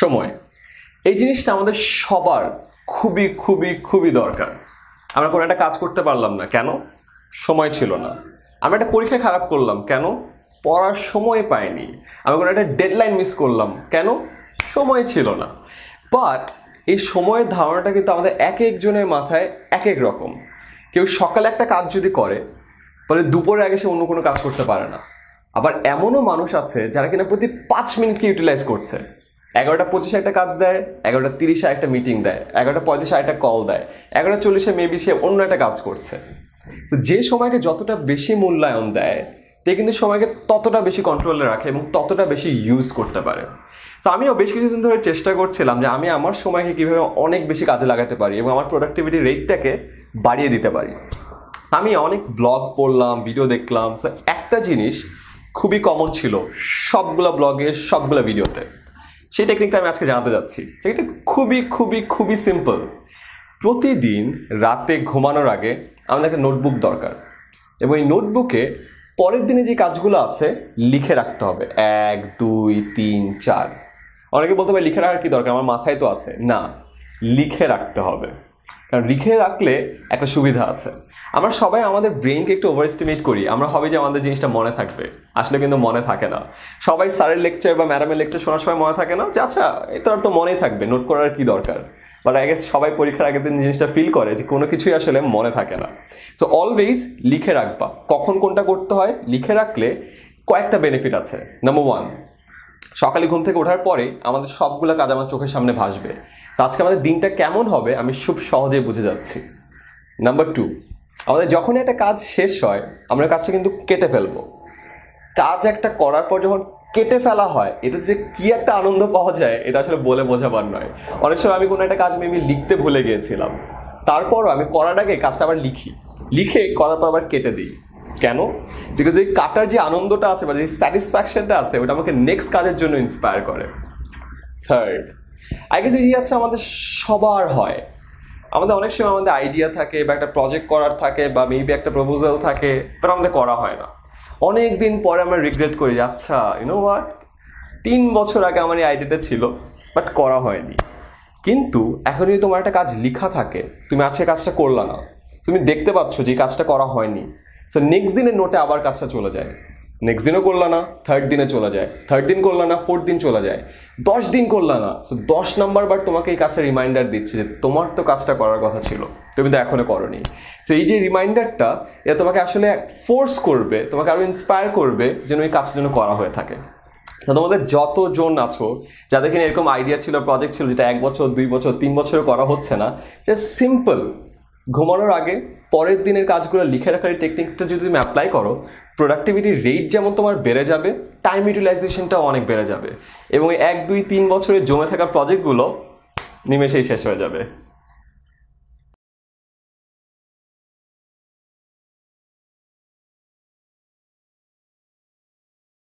সময় এই জিনিসটা আমাদের সবার খুবই খুবই খুবই দরকার আমরা কোনো একটা কাজ করতে পারলাম না কেন সময় ছিল না আমরা একটা পরীক্ষা খারাপ করলাম কেন পড়ার সময় পাইনি আমি কোনো একটা ডেডলাইন মিস করলাম কেন সময় ছিল না বাট এই সময়ের ধারণাটা কিন্তু আমাদের এক একজনের মাথায় এক এক রকম কেউ সকালে একটা কাজ যদি করে তাহলে দুপুরে আগে সে অন্য কোনো কাজ করতে পারে না আবার এমনও মানুষ আছে যারা কিনা প্রতি পাঁচ মিনিটকে ইউটিলাইজ করছে এগারোটা পঁচিশে একটা কাজ দেয় এগারোটা তিরিশে একটা মিটিং দেয় এগারোটা পঁয়ত্রিশে একটা কল দেয় এগারোটা চল্লিশে মেবি সে অন্য একটা কাজ করছে তো যে সময়কে যতটা বেশি মূল্যায়ন দেয় তে কিন্তু সময়কে ততটা বেশি কন্ট্রোলে রাখে এবং ততটা বেশি ইউজ করতে পারে তো আমিও বেশ কিছুদিন ধরে চেষ্টা করছিলাম যে আমি আমার সময়কে কীভাবে অনেক বেশি কাজে লাগাতে পারি এবং আমার প্রোডাক্টিভিটি রেটটাকে বাড়িয়ে দিতে পারি আমি অনেক ব্লগ পড়লাম ভিডিও দেখলাম সো একটা জিনিস খুবই কমন ছিল সবগুলো ব্লগে সবগুলো ভিডিওতে সেই টেকনিকটা আমি আজকে জানাতে যাচ্ছি এটা খুবই খুবই খুবই সিম্পল প্রতিদিন রাতে ঘুমানোর আগে আমাদের একটা নোটবুক দরকার এবং এই নোটবুকে পরের দিনে যে কাজগুলো আছে লিখে রাখতে হবে এক দুই তিন চার অনেকে বলতে পারে লিখে রাখার কি দরকার আমার মাথায় তো আছে না লিখে রাখতে হবে কারণ লিখে রাখলে একটা সুবিধা আছে আমরা সবাই আমাদের ব্রেনকে একটু ওভার এস্টিমেট করি আমরা হবে যে আমাদের জিনিসটা মনে থাকবে আসলে কিন্তু মনে থাকে না সবাই স্যারের লেকচার বা ম্যাডামের লেকচার শোনার সময় মনে থাকে না যে আচ্ছা এটা তো মনেই থাকবে নোট করার কি দরকার বাট আগে সবাই পরীক্ষার আগের দিন জিনিসটা ফিল করে যে কোনো কিছুই আসলে মনে থাকে না সো অলওয়েজ লিখে রাখবা কখন কোনটা করতে হয় লিখে রাখলে কয়েকটা বেনিফিট আছে নাম্বার ওয়ান সকালে ঘুম থেকে ওঠার পরে আমাদের সবগুলো কাজ আমার চোখের সামনে ভাসবে আজকে আমাদের দিনটা কেমন হবে আমি খুব সহজে বুঝে যাচ্ছি নাম্বার টু আমাদের যখনই একটা কাজ শেষ হয় আমরা কাজটা কিন্তু কেটে ফেলবো কাজ একটা করার পর যখন কেটে ফেলা হয় এটা যে কি একটা আনন্দ পাওয়া যায় এটা আসলে বলে বোঝাবার নয় অনেক সময় আমি কোনো একটা কাজ মেবি লিখতে ভুলে গিয়েছিলাম তারপরও আমি করার আগে কাজটা আবার লিখি লিখে করার পর আবার কেটে দিই কেন বিকজ এই কাটার যে আনন্দটা আছে বা যে স্যাটিসফ্যাকশনটা আছে ওটা আমাকে নেক্সট কাজের জন্য ইন্সপায়ার করে থার্ড আগে যে ইচ্ছা আমাদের সবার হয় আমাদের অনেক সময় আমাদের আইডিয়া থাকে বা একটা প্রজেক্ট করার থাকে বা মেবি একটা প্রপোজাল থাকে তারা আমাদের করা হয় না অনেক দিন পরে আমরা রিগ্রেট করি আচ্ছা ইউনো হোয়াট তিন বছর আগে আমার এই আইডিয়াটা ছিল বাট করা হয়নি কিন্তু এখন যদি তোমার একটা কাজ লিখা থাকে তুমি আজকে কাজটা করলা না তুমি দেখতে পাচ্ছ যে কাজটা করা হয়নি সো নেক্সট দিনের নোটে আবার কাজটা চলে যায় নেক্সট দিনও করলা না থার্ড দিনে চলে যায় থার্ড দিন করল না ফোর্থ দিন চলে যায় দশ দিন করল না সো দশ নাম্বার বার তোমাকে এই কাজটা রিমাইন্ডার দিচ্ছে যে তোমার তো কাজটা করার কথা ছিল তুমি তো এখনও করনি তো এই যে রিমাইন্ডারটা এটা তোমাকে আসলে ফোর্স করবে তোমাকে আরও ইন্সপায়ার করবে যেন এই কাজটা যেন করা হয়ে থাকে তো তোমাদের যতজন আছো যাদের কিনা এরকম আইডিয়া ছিল প্রজেক্ট ছিল যেটা এক বছর দুই বছর তিন বছরও করা হচ্ছে না যে সিম্পল ঘুমানোর আগে পরের দিনের কাজগুলো লিখে রাখার টেকনিকটা যদি তুমি অ্যাপ্লাই করো প্রোডাক্টিভিটি রেট যেমন তোমার বেড়ে যাবে টাইম ইউটিলাইজেশনটাও অনেক বেড়ে যাবে এবং এক দুই তিন বছরে জমে থাকা প্রজেক্টগুলো নিমেষেই শেষ হয়ে যাবে